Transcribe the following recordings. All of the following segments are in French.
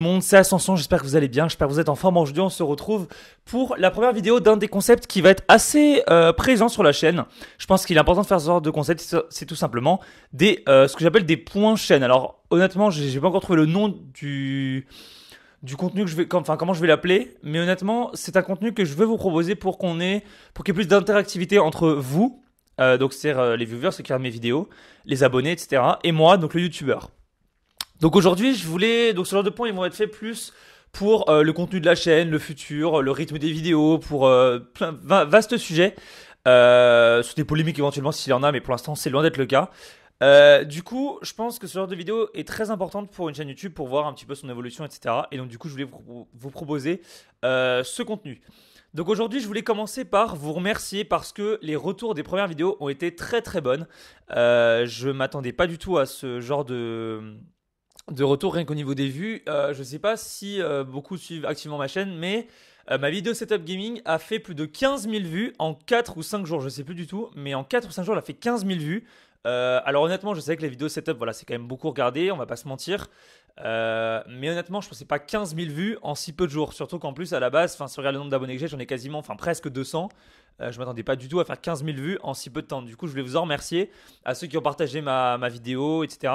monde, c'est Ascension, j'espère que vous allez bien, j'espère que vous êtes en forme aujourd'hui, on se retrouve pour la première vidéo d'un des concepts qui va être assez euh, présent sur la chaîne. Je pense qu'il est important de faire ce genre de concept, c'est tout simplement des, euh, ce que j'appelle des points chaîne. Alors honnêtement, j'ai pas encore trouvé le nom du, du contenu que je vais, enfin comment je vais l'appeler, mais honnêtement, c'est un contenu que je veux vous proposer pour qu'on ait, pour qu'il y ait plus d'interactivité entre vous, euh, donc c'est les viewers, ceux qui regardent mes vidéos, les abonnés, etc., et moi, donc le youtubeur. Donc aujourd'hui, je voulais. Donc ce genre de points, ils vont être faits plus pour euh, le contenu de la chaîne, le futur, le rythme des vidéos, pour euh, plein vaste sujet. Euh, sur des polémiques éventuellement s'il y en a, mais pour l'instant c'est loin d'être le cas. Euh, du coup, je pense que ce genre de vidéo est très importante pour une chaîne YouTube pour voir un petit peu son évolution, etc. Et donc du coup, je voulais vous proposer ce contenu. Donc aujourd'hui, je voulais commencer par vous remercier parce que les retours des premières vidéos ont été très très bonnes. je m'attendais pas du tout à ce genre de de retour rien qu'au niveau des vues. Euh, je ne sais pas si euh, beaucoup suivent activement ma chaîne, mais euh, ma vidéo Setup Gaming a fait plus de 15 000 vues en 4 ou 5 jours, je ne sais plus du tout, mais en 4 ou 5 jours, elle a fait 15 000 vues. alors honnêtement, je sais que les vidéos setup, voilà, c'est quand même beaucoup regardé, on va pas se mentir. Euh, mais honnêtement, je pensais pas 15 000 vues en si peu de jours. Surtout qu'en plus, à la base, enfin, si on regarde le nombre d'abonnés que j'ai, j'en ai quasiment, enfin, presque 200. Euh, je m'attendais pas du tout à faire 15 000 vues en si peu de temps. Du coup, je voulais vous en remercier à ceux qui ont partagé ma, vidéo, etc.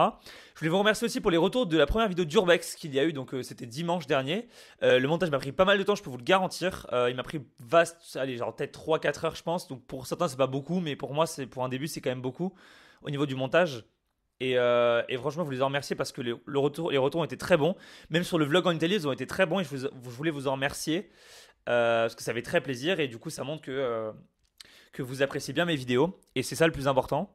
Je voulais vous remercier aussi pour les retours de la première vidéo d'Urbex qu'il y a eu. Donc, euh, c'était dimanche dernier. Euh, le montage m'a pris pas mal de temps, je peux vous le garantir. il m'a pris vaste, allez, genre peut-être 3-4 heures, je pense. Donc, pour certains, c'est pas beaucoup, mais pour moi, c'est pour un début, c'est quand même beaucoup au niveau du montage. Euh, et, franchement, je les en remercier parce que les, le retour, retours ont été très bons. Même sur le vlog en Italie, ils ont été très bons et je, vous, voulais vous en remercier euh, parce que ça fait très plaisir et du coup, ça montre que euh, vous appréciez bien mes vidéos et c'est ça le plus important.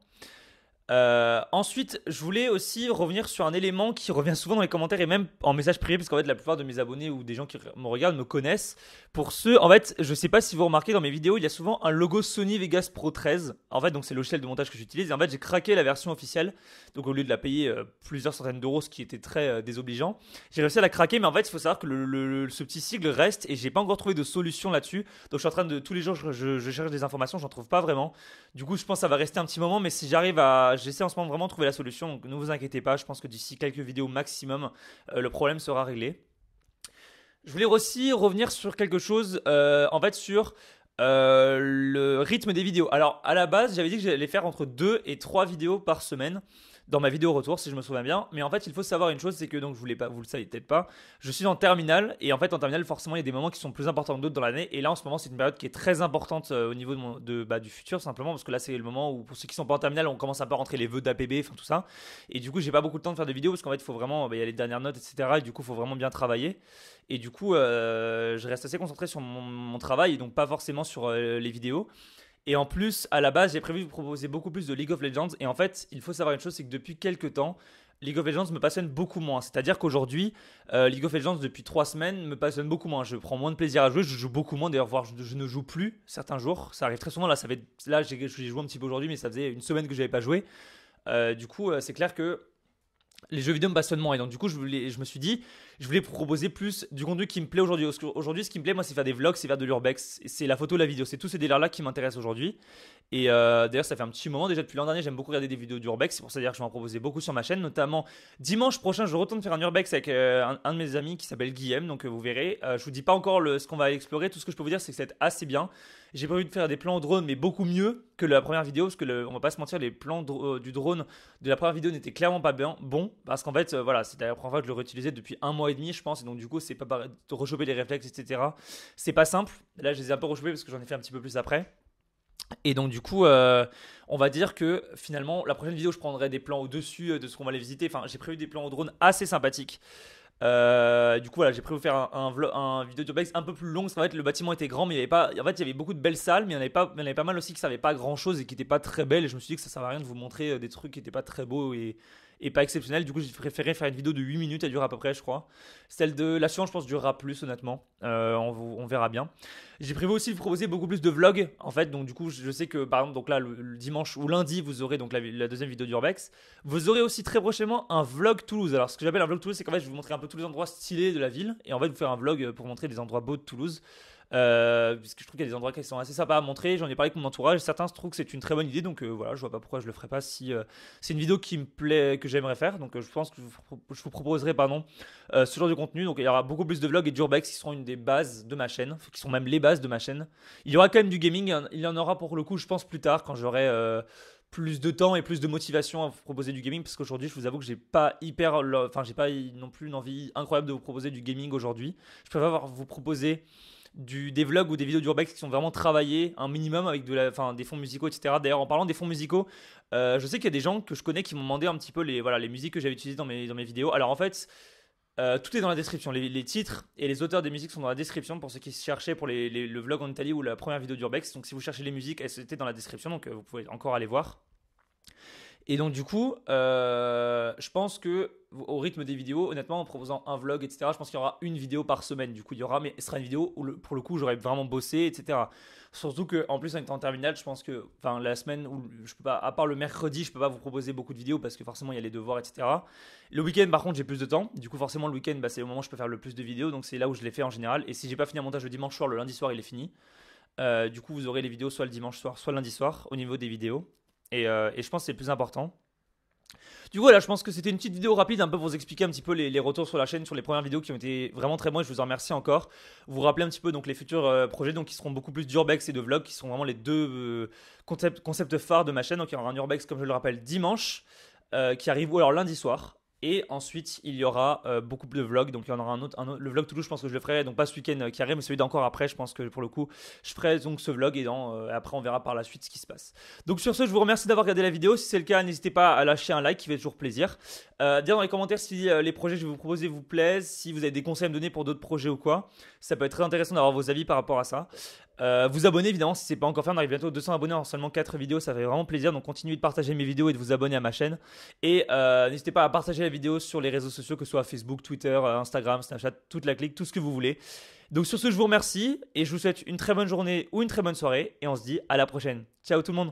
Euh, ensuite, je voulais aussi revenir sur un élément qui revient souvent dans les commentaires et même en message privé, parce qu'en fait, la plupart de mes abonnés ou des gens qui me regardent me connaissent. Pour ceux, en fait, je sais pas si vous remarquez dans mes vidéos, il y a souvent un logo Sony Vegas Pro 13. En fait, donc c'est le de montage que j'utilise. Et en fait, j'ai craqué la version officielle. Donc, au lieu de la payer euh, plusieurs centaines d'euros, ce qui était très euh, désobligeant, j'ai réussi à la craquer. Mais en fait, il faut savoir que ce petit sigle reste et j'ai pas encore trouvé de solution là-dessus. Donc, je suis en train de tous les jours, je, je, cherche des informations, j'en trouve pas vraiment. Du coup, je pense que ça va rester un petit moment, mais si j'arrive à J'essaie en ce moment vraiment de trouver la solution. Donc ne vous inquiétez pas, je pense que d'ici quelques vidéos maximum, euh, le problème sera réglé. Je voulais aussi revenir sur quelque chose, euh, en fait sur euh, le rythme des vidéos. Alors à la base, j'avais dit que j'allais faire entre 2 et 3 vidéos par semaine dans ma vidéo retour, si je me souviens bien. Mais en fait, il faut savoir une chose, c'est que donc je voulais pas, vous le savez peut-être pas, je suis en terminale et en fait en terminale, forcément, il y a des moments qui sont plus importants que d'autres dans l'année. Et là, en ce moment, c'est une période qui est très importante euh, au niveau de, bah, du futur simplement parce que là, c'est le moment où pour ceux qui sont pas en terminale, on commence à pas rentrer les vœux d'APB, enfin tout ça. Et du coup, j'ai pas beaucoup de temps de faire des vidéos parce qu'en fait, il faut vraiment, bah, y a les dernières notes, etc. Et du coup, il faut vraiment bien travailler. Et du coup, euh, je reste assez concentré sur mon, travail et donc pas forcément sur euh, les vidéos. Et en plus, à la base, j'ai prévu de vous proposer beaucoup plus de League of Legends. Et en fait, il faut savoir une chose, c'est que depuis quelques temps, League of Legends me passionne beaucoup moins. C'est-à-dire qu'aujourd'hui, euh, League of Legends, depuis trois semaines, me passionne beaucoup moins. Je prends moins de plaisir à jouer, je joue beaucoup moins. D'ailleurs, voire je, ne joue plus certains jours. Ça arrive très souvent. Là, ça fait, là j'ai joué un petit peu aujourd'hui, mais ça faisait une semaine que je n'avais pas joué. Euh, du coup, euh, c'est clair que les jeux vidéo me passionnent moins. Et donc, du coup, je, voulais, je me suis dit, je voulais proposer plus du contenu qui me plaît aujourd'hui. Aujourd'hui, ce qui me plaît, moi, c'est faire des vlogs, c'est faire de l'urbex, c'est la photo, la vidéo. C'est tous ces délires-là qui m'intéressent aujourd'hui. Et euh, d'ailleurs, ça fait un petit moment déjà depuis l'an dernier, j'aime beaucoup regarder des vidéos d'urbex. C'est pour ça dire que je vais en proposer beaucoup sur ma chaîne, notamment dimanche prochain, je retourne faire un urbex avec euh, un, de mes amis qui s'appelle Guillaume. Donc, euh, vous verrez. je vous dis pas encore le, ce qu'on va explorer. Tout ce que je peux vous dire, c'est que c'est assez bien. J'ai prévu de faire des plans drone, mais beaucoup mieux que la première vidéo, parce que on va pas se mentir, les plans du drone de la première vidéo n'étaient clairement pas bons parce qu'en fait, euh, voilà, c'était la première fois que je le réutilisais depuis un mois et demi, je pense. Et donc, du coup, c'est pas de rechoper les réflexes, etc. C'est pas simple. Là, je les ai un peu rechopés parce que j'en ai fait un petit peu plus après. Et donc du coup, euh, on va dire que finalement, la prochaine vidéo, je prendrai des plans au-dessus euh, de ce qu'on va aller visiter. Enfin, j'ai prévu des plans au drone assez sympathiques. du coup, voilà, j'ai prévu faire un, un, vidéo de un peu plus long ça va être le bâtiment était grand, mais il y avait pas. En fait, il y avait beaucoup de belles salles, mais il y en avait pas, avait pas mal aussi qui savaient pas grand chose et qui n'étaient pas très belles. Et je me suis dit que ça servait à rien de vous montrer des trucs qui n'étaient pas très beaux et et pas exceptionnel. Du coup, j'ai préféré faire une vidéo de 8 minutes, elle dure à peu près, je crois. Celle de la suivante, je pense, durera plus, honnêtement. Euh, on, verra bien. J'ai prévu aussi de vous proposer beaucoup plus de vlogs, en fait. Donc, du coup, je sais que, par exemple, donc là, le, dimanche ou lundi, vous aurez donc la, deuxième vidéo d'Urbex. Vous aurez aussi très prochainement un vlog Toulouse. Alors, ce que j'appelle un vlog Toulouse, c'est qu'en fait, je vais vous montrer un peu tous les endroits stylés de la ville et en fait, vous faire un vlog pour montrer des endroits beaux de Toulouse. Euh, parce que je trouve qu'il y a des endroits qui sont assez sympas à montrer. J'en ai parlé avec mon entourage. Certains se trouvent que c'est une très bonne idée. Donc euh, voilà, je vois pas pourquoi je le ferais pas si euh, c'est une vidéo qui me plaît, que j'aimerais faire. Donc euh, je pense que je vous proposerai pardon, ce genre de contenu. Donc il y aura beaucoup plus de vlogs et d'urbex qui seront une des bases de ma chaîne, qui sont même les bases de ma chaîne. Il y aura quand même du gaming. Il y en aura pour le coup, je pense, plus tard quand j'aurai plus de temps et plus de motivation à vous proposer du gaming parce qu'aujourd'hui je vous avoue que j'ai pas hyper enfin j'ai pas non plus une envie incroyable de vous proposer du gaming aujourd'hui je préfère vous proposer du, des vlogs ou des vidéos d'Urbex qui sont vraiment travaillés un minimum avec de la, fin, des fonds musicaux, etc. D'ailleurs, en parlant des fonds musicaux, euh, je sais qu'il y a des gens que je connais qui m'ont demandé un petit peu les, voilà, les musiques que j'avais utilisées dans mes, dans mes vidéos. Alors en fait, euh, tout est dans la description. Les, titres et les auteurs des musiques sont dans la description pour ceux qui cherchaient pour les, le vlog en Italie ou la première vidéo d'Urbex. Donc si vous cherchez les musiques, elles étaient dans la description. Donc euh, vous pouvez encore aller voir. Et donc, du coup, euh, je pense que au rythme des vidéos, honnêtement, en proposant un vlog, etc., je pense qu'il y aura une vidéo par semaine. Du coup, il y aura, mais ce sera une vidéo où, pour le coup, j'aurais vraiment bossé, etc. Surtout que, en plus, en étant en terminale, je pense que, enfin, la semaine où je peux pas, à part le mercredi, je peux pas vous proposer beaucoup de vidéos parce que forcément, il y a les devoirs, etc. Le week-end, par contre, j'ai plus de temps. Du coup, forcément, le week-end, bah, c'est le moment où je peux faire le plus de vidéos. Donc, c'est là où je les fais en général. Et si j'ai pas fini un montage le dimanche soir, le lundi soir, il est fini. Euh, du coup, vous aurez les vidéos soit le dimanche soir, soit le lundi soir au niveau des vidéos. Euh, et, je pense que c'est le plus important. Du coup, là, je pense que c'était une petite vidéo rapide, un peu pour vous expliquer un petit peu les, retours sur la chaîne, sur les premières vidéos qui ont été vraiment très bonnes. Je vous en remercie encore. Vous rappelez un petit peu donc les futurs euh, projets, donc qui seront beaucoup plus d'urbex et de vlog, qui sont vraiment les deux euh, concepts, phares de ma chaîne. Donc il y aura un urbex, comme je le rappelle, dimanche, qui arrive ou alors lundi soir. Et ensuite, il y aura euh, beaucoup de vlogs. Donc, il y en aura un autre, Le vlog Toulouse, je pense que je le ferai. Donc, pas ce week-end euh, qui arrive, mais celui d'encore après. Je pense que pour le coup, je ferai donc ce vlog. Et euh, après, on verra par la suite ce qui se passe. Donc, sur ce, je vous remercie d'avoir regardé la vidéo. Si c'est le cas, n'hésitez pas à lâcher un like qui fait toujours plaisir. dire dans les commentaires si les projets que je vais vous proposer vous plaisent. Si vous avez des conseils à me donner pour d'autres projets ou quoi. Ça peut être très intéressant d'avoir vos avis par rapport à ça. Euh, vous abonner évidemment si c'est pas encore fait, on arrive bientôt à 200 abonnés en seulement 4 vidéos, ça fait vraiment plaisir. Donc continuez de partager mes vidéos et de vous abonner à ma chaîne. Et euh, n'hésitez pas à partager la vidéo sur les réseaux sociaux, que ce soit Facebook, Twitter, euh, Instagram, Snapchat, toute la clique, tout ce que vous voulez. Donc sur ce, je vous remercie et je vous souhaite une très bonne journée ou une très bonne soirée et on se dit à la prochaine. Ciao tout le monde